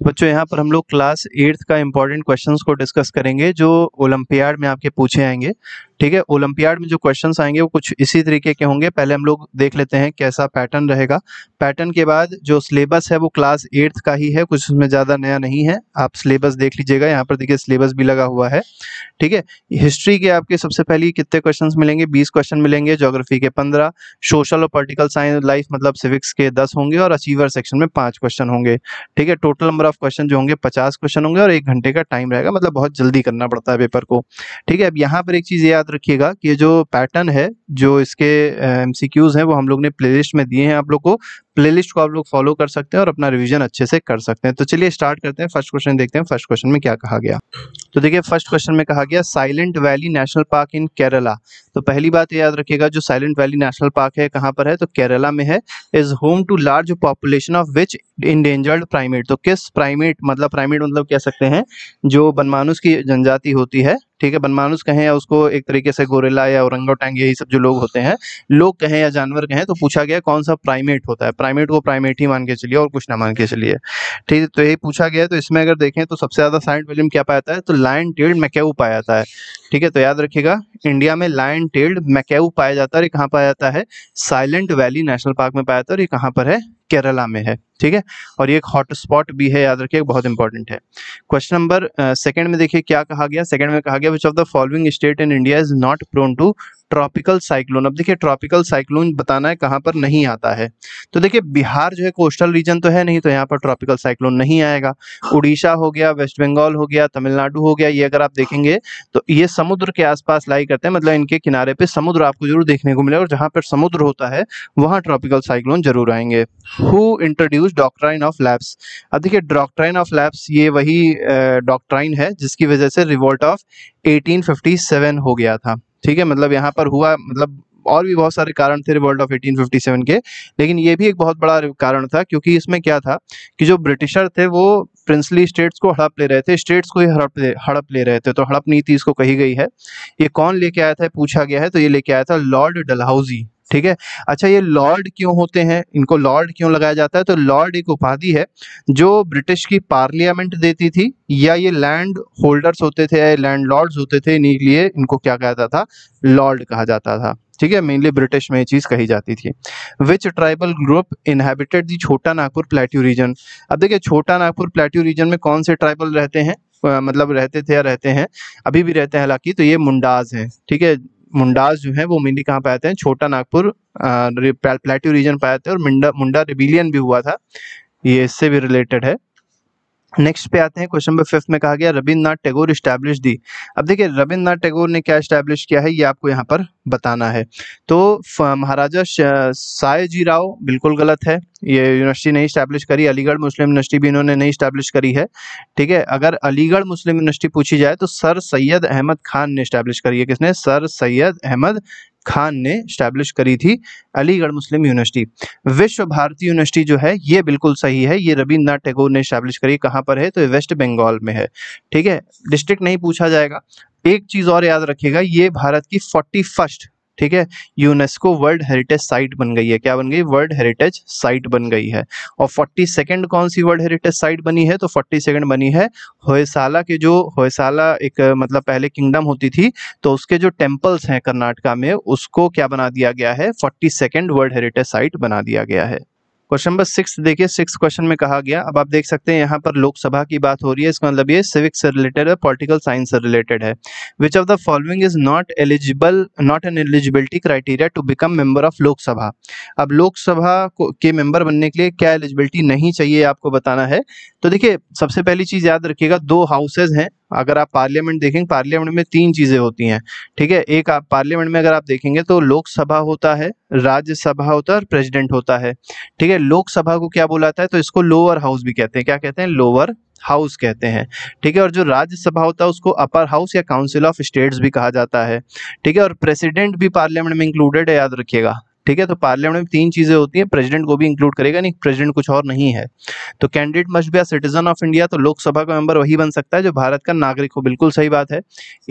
तो बच्चों यहाँ पर हम लोग क्लास एट्थ का इम्पोर्टेंट क्वेश्चंस को डिस्कस करेंगे जो ओलंपियाड में आपके पूछे आएंगे ठीक है ओलंपियाड में जो क्वेश्चंस आएंगे वो कुछ इसी तरीके के होंगे पहले हम लोग देख लेते हैं कैसा पैटर्न रहेगा पैटर्न के बाद जो सिलेबस है वो क्लास एट्थ का ही है कुछ उसमें ज़्यादा नया नहीं है आप सिलेबस देख लीजिएगा यहाँ पर देखिए सिलेबस भी लगा हुआ है ठीक है हिस्ट्री के आपके सबसे पहले कितने क्वेश्चन मिलेंगे बीस क्वेश्चन मिलेंगे जोग्राफी के पंद्रह सोशल और पोलिटिकल साइंस लाइफ मतलब सिविक्स के दस होंगे और अचीवर सेक्शन में पाँच क्वेश्चन होंगे ठीक है टोटल नंबर ऑफ क्वेश्चन जो होंगे पचास क्वेश्चन होंगे और एक घंटे का टाइम रहेगा मतलब बहुत जल्दी करना पड़ता है पेपर को ठीक है अब यहाँ पर एक चीज़ याद रखिएगा कि जो पैटर्न है जो इसके एम हैं वो हम लोग ने प्लेलिस्ट में दिए हैं आप लोग को प्लेलिस्ट को आप लोग फॉलो कर सकते हैं और अपना रिवीजन अच्छे से कर सकते हैं तो चलिए स्टार्ट करते हैं फर्स्ट क्वेश्चन देखते हैं फर्स्ट क्वेश्चन में क्या कहा गया तो देखिए फर्स्ट क्वेश्चन में कहा गया silent valley national park in Kerala तो पहली बात याद रखिएगा जो साइलेंट वैली नेशनल पार्क है कहाँ पर है तो केरला में है is home to large population of which endangered primate तो किस प्राइमेट मतलब प्राइमेट मतलब कह सकते हैं जो बनमानुस की जनजाति होती है ठीक है बनमानुस कहें या उसको एक तरीके से गोरेला या औरंगोटैंग यही सब जो लोग होते हैं लोग कहें या जानवर कहें तो पूछा गया कौन सा प्राइमेट होता है प्राइमेट को प्राइमेट ही मान के चलिए और कुछ ना मान के चलिए ठीक है तो यही पूछा गया तो इसमें अगर देखें तो सबसे ज़्यादा साइंट वैल्यूम क्या पाता है तो लाइन टेल्ड मैकेऊ पाया जाता है ठीक है तो याद रखिएगा इंडिया में लाइन टेल्ड मैकेऊ पाया जाता है ये कहाँ पाया जाता है साइलेंट वैली नेशनल पार्क में पाया जाता है और ये कहाँ पर है केरला में है ठीक है और ये एक हॉटस्पॉट भी है याद रखिए बहुत इंपॉर्टेंट है क्वेश्चन नंबर सेकंड में देखिए क्या कहा गया सेकंड में कहा गया which of the following state in India is not prone to tropical cyclone अब देखिए ट्रॉपिकल साइक्लोन बताना है कहाँ पर नहीं आता है तो देखिए बिहार जो है कोस्टल रीजन तो है नहीं तो यहाँ पर ट्रॉपिकल साइक्लोन नहीं आएगा उड़ीसा हो गया वेस्ट बंगाल हो गया तमिलनाडु हो गया ये अगर आप देखेंगे तो ये समुद्र के आसपास लाई करते हैं मतलब इनके किनारे पे समुद्र आपको जरूर देखने को मिलेगा और जहाँ पर समुद्र होता है वहाँ ट्रॉपिकल साइक्लोन जरूर आएंगे who introduce doctrine of lapse अब देखिए डॉक्ट्राइन ऑफ लैब्स ये वही डॉक्ट्राइन है जिसकी वजह से रिवोल्ट ऑफ 1857 हो गया था ठीक है मतलब यहाँ पर हुआ मतलब और भी बहुत सारे कारण थे रिवोल्ट ऑफ 1857 के लेकिन ये भी एक बहुत बड़ा कारण था क्योंकि इसमें क्या था कि जो ब्रिटिशर थे वो प्रिंसली स्टेट्स को हड़प ले रहे थे स्टेट्स को ही हड़प ले हड़प ले रहे थे तो हड़प नीति इसको कही गई है ये कौन लेके आया था पूछा गया है तो ये लेके आया था लॉर्ड डलहाउजी ठीक है अच्छा ये लॉर्ड क्यों होते हैं इनको लॉर्ड क्यों लगाया जाता है तो लॉर्ड एक उपाधि है जो ब्रिटिश की पार्लियामेंट देती थी या ये लैंड होल्डर्स होते थे या लैंड लॉर्ड्स होते थे इन्हीं लिए इनको क्या कहा जाता था लॉर्ड कहा जाता था ठीक है मेनली ब्रिटिश में ये चीज़ कही जाती थी which tribal group inhabited the Chota Nagpur plateau region अब देखिए छोटा नागपुर प्लेट्यू रीजन में कौन से ट्राइबल रहते हैं मतलब रहते थे या रहते हैं अभी भी रहते हैं हालांकि तो ये मुंडाज हैं ठीक है मुंडास जो है वो मेनली कहाँ पे आते हैं छोटा नागपुर प्लेट्यू रीजन पे आते हैं और मुंडा मुंडा रिबिलियन भी हुआ था ये इससे भी रिलेटेड है नेक्स्ट पे आते हैं क्वेश्चन नंबर फिफ्थ में कहा गया रविन्द्रनाथ टैगोर स्टैब्लिश दी अब देखिए रविन्द्रनाथ टैगोर ने क्या स्टैब्लिश किया है ये आपको यहाँ पर बताना है तो महाराजा सायजी राव बिल्कुल गलत है ये यूनिवर्सिटी नहीं स्टैब्लिश करी अलीगढ़ मुस्लिम यूनिवर्सिटी भी इन्होंने नहीं स्टैब्लिश करी है ठीक है अगर अलीगढ़ मुस्लिम यूनिवर्सिटी पूछी जाए तो सर सैयद अहमद खान ने स्टैब्लिश करी है किसने सर सैयद अहमद खान ने स्टैब्लिश करी थी अलीगढ़ मुस्लिम यूनिवर्सिटी विश्व भारती यूनिवर्सिटी जो है ये बिल्कुल सही है ये रविन्द्रनाथ टैगोर ने स्टैब्लिश करी कहाँ पर है तो वेस्ट बंगाल में है ठीक है डिस्ट्रिक्ट नहीं पूछा जाएगा एक चीज़ और याद रखिएगा ये भारत की फोर्टी फर्स्ट ठीक है यूनेस्को वर्ल्ड हेरिटेज साइट बन गई है क्या बन गई वर्ल्ड हेरिटेज साइट बन गई है और फोर्टी सेकेंड कौन सी वर्ल्ड हेरिटेज साइट बनी है तो फोर्टी सेकेंड बनी है होयसाला के जो होयसाला एक मतलब पहले किंगडम होती थी तो उसके जो टेम्पल्स हैं कर्नाटका में उसको क्या बना दिया गया है forty second world heritage site बना दिया गया है क्वेश्चन नंबर सिक्स देखिए सिक्स क्वेश्चन में कहा गया अब आप देख सकते हैं यहाँ पर लोकसभा की बात हो रही है इसका मतलब ये सिविक्स से रिलेटेड है पॉलिटिकल साइंस से रिलेटेड है which of the following is not eligible not an eligibility criteria to become member of Lok Sabha अब लोकसभा के मेंबर बनने के लिए क्या एलिजिबिलिटी नहीं चाहिए आपको बताना है तो देखिए सबसे पहली चीज़ याद रखिएगा दो हाउसेज हैं अगर आप पार्लियामेंट देखेंगे पार्लियामेंट में तीन चीज़ें होती हैं ठीक है एक आप पार्लियामेंट में अगर आप देखेंगे तो लोकसभा होता है राज्यसभा होता है और प्रेसिडेंट होता है ठीक है लोकसभा को क्या बोलाता है तो इसको लोअर हाउस भी कहते हैं क्या कहते हैं लोअर हाउस कहते हैं ठीक है और जो राज्यसभा होता है उसको अपर हाउस या काउंसिल ऑफ स्टेट्स भी कहा जाता है ठीक है और प्रेसिडेंट भी पार्लियामेंट में इंक्लूडेड है याद रखिएगा ठीक है तो पार्लियामेंट में तीन चीजें होती हैं प्रेसिडेंट को भी इंक्लूड करेगा नहीं प्रेसिडेंट कुछ और नहीं है तो candidate must be citizen of India तो लोकसभा का मेंबर वही बन सकता है जो भारत का नागरिक हो बिल्कुल सही बात है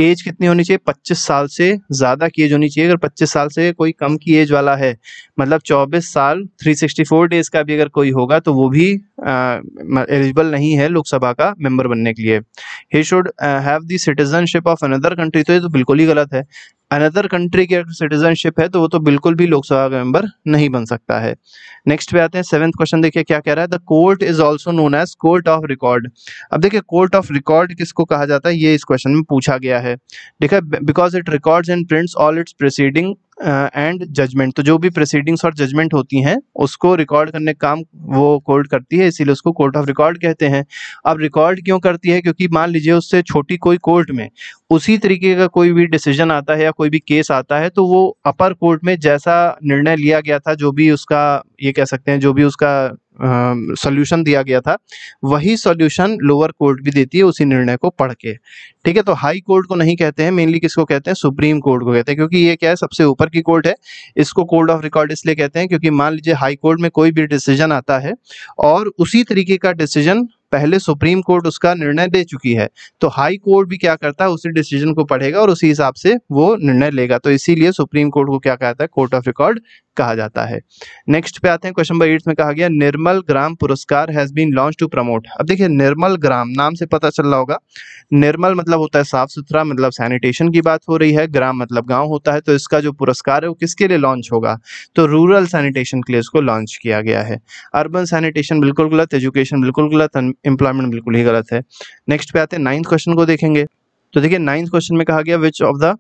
एज कितनी होनी चाहिए पच्चीस साल से ज्यादा की एज होनी चाहिए अगर पच्चीस साल से कोई कम की एज वाला है मतलब चौबीस साल थ्री सिक्सटी फोर डेज का भी अगर कोई होगा तो वो भी एलिजिबल नहीं है लोकसभा का मेंबर बनने के लिए he should have citizenship of another country तो ये तो बिल्कुल ही गलत है अनदर कंट्री की सिटीजनशिप है तो वो तो बिल्कुल भी लोकसभा का मेंबर नहीं बन सकता है नेक्स्ट पे आते हैं सेवेंथ क्वेश्चन देखिए क्या कह रहा है the court is also known as court of record अब देखिए कोर्ट ऑफ रिकॉर्ड किसको कहा जाता है ये इस क्वेश्चन में पूछा गया है देखा because it records and prints all its proceeding and uh, judgement तो जो भी प्रोसीडिंग्स और जजमेंट होती हैं उसको रिकॉर्ड करने का काम वो कोर्ट करती है इसीलिए उसको कोर्ट ऑफ रिकॉर्ड कहते हैं अब रिकॉर्ड क्यों करती है क्योंकि मान लीजिए उससे छोटी कोई कोर्ट में उसी तरीके का कोई भी डिसीजन आता है या कोई भी केस आता है तो वो अपर कोर्ट में जैसा निर्णय लिया गया था जो भी उसका ये कह सकते हैं जो भी उसका सोल्यूशन दिया गया था वही सोल्यूशन लोअर कोर्ट भी देती है उसी निर्णय को पढ़ के ठीक है तो हाई कोर्ट को नहीं कहते हैं मेनली किसको कहते हैं सुप्रीम कोर्ट को कहते हैं क्योंकि ये क्या है सबसे ऊपर की कोर्ट है इसको कोर्ट ऑफ रिकॉर्ड इसलिए कहते हैं क्योंकि मान लीजिए हाई कोर्ट में कोई भी डिसीजन आता है और उसी तरीके का डिसीजन पहले सुप्रीम कोर्ट उसका निर्णय दे चुकी है तो हाई कोर्ट भी क्या करता है उसी डिसीजन को पढ़ेगा और उसी हिसाब से वो निर्णय लेगा तो इसीलिए सुप्रीम कोर्ट को क्या कहता है कोर्ट ऑफ रिकॉर्ड कहा जाता है नेक्स्ट पे आते हैं क्वेश्चन नंबर एट में कहा गया Nirmal Gram Puraskar has been launch to promote अब देखिए निर्मल ग्राम नाम से पता चल रहा होगा निर्मल मतलब होता है साफ सुथरा मतलब सैनिटेशन की बात हो रही है ग्राम मतलब गांव होता है तो इसका जो पुरस्कार है वो किसके लिए लॉन्च होगा तो रूरल सैनिटेशन के लिए इसको लॉन्च किया गया है अर्बन सैनिटेशन बिल्कुल गलत एजुकेशन बिल्कुल गलत एम्प्लॉयमेंट बिल्कुल ही गलत है नेक्स्ट पे आते हैं नाइन्थ क्वेश्चन को देखेंगे तो देखिए नाइन्थ क्वेश्चन में कहा गया विच ऑफ द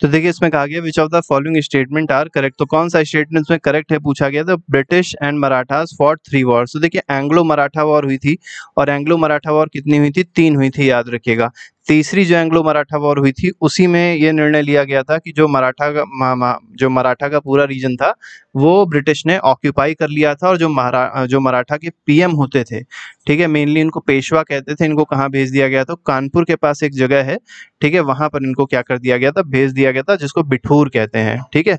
तो देखिए इसमें कहा गया which of the following statement are correct तो कौन सा स्टेटमेंट इसमें करेक्ट है पूछा गया तो British and Marathas for three war तो देखिए एंग्लो मराठा वॉर हुई थी और एंग्लो मराठा वॉर कितनी हुई थी तीन हुई थी याद रखिएगा तीसरी जो एंग्लो मराठा वॉर हुई थी उसी में ये निर्णय लिया गया था कि जो मराठा का मा, मा, जो मराठा का पूरा रीजन था वो ब्रिटिश ने ऑक्यूपाई कर लिया था और जो जो मराठा के पीएम होते थे ठीक है मेनली इनको पेशवा कहते थे इनको कहाँ भेज दिया गया था कानपुर के पास एक जगह है ठीक है वहां पर इनको क्या कर दिया गया था भेज दिया गया था जिसको बिठूर कहते हैं ठीक है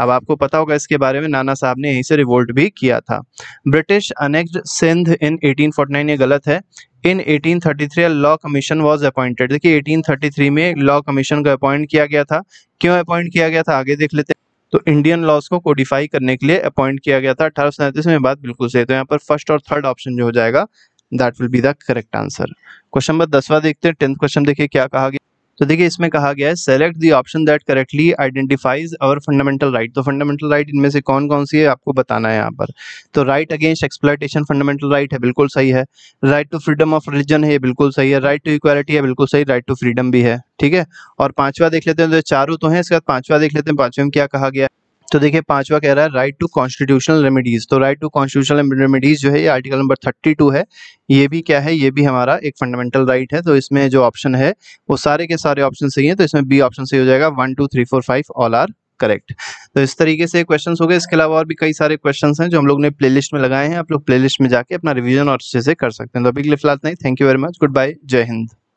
अब आपको पता होगा इसके बारे में नाना साहब ने यहीं से रिवोल्ट भी किया था ब्रिटिश अनेक्ड सिंध इन 1849 ये गलत है in 1833 law commission was appointed देखिए 1833 में लॉ कमीशन को अपॉइंट किया गया था क्यों अपॉइंट किया गया था आगे देख लेते हैं तो इंडियन लॉज को कोडिफाई करने के लिए अपॉइंट किया गया था अठारह में बात बिल्कुल सही तो यहाँ पर फर्स्ट और थर्ड ऑप्शन जो हो जाएगा that will be the correct answer question number दसवा देखते हैं टेंथ क्वेश्चन देखिए क्या कहा गया तो देखिए इसमें कहा गया है select the option that correctly identifies our fundamental right तो फंडामेंटल राइट इनमें से कौन कौन सी है आपको बताना है यहाँ पर तो right against exploitation fundamental right है बिल्कुल सही है right to freedom of religion है ये बिल्कुल सही है राइट टू इक्वालिटी है बिल्कुल सही राइट टू फ्रीडम भी है ठीक है और पांचवा देख लेते हैं तो चारों तो है इसके बाद पांचवा देख लेते हैं पांचवे में क्या कहा गया तो देखिए पांचवा कह रहा है राइट टू कॉन्स्टिट्यूशनल रेमेडीज तो राइट टू कॉन्स्टिट्यूशनल रेमेडीज जो है आर्टिकल नंबर थर्टी टू है ये भी क्या है ये भी हमारा एक फंडामेंटल राइट है तो इसमें जो ऑप्शन है वो सारे के सारे ऑप्शन सही है तो इसमें बी ऑप्शन सही हो जाएगा one two three four five all are correct तो इस तरीके से क्वेश्चन हो गए इसके अलावा और भी कई सारे क्वेश्चन हैं जो हम लोग ने प्ले में लगाए हैं आप लोग प्ले में जाके अपना रिविजन और अच्छे से कर सकते हैं तो अभी के लिए फिलहाल नहीं thank you very much good bye Jai Hind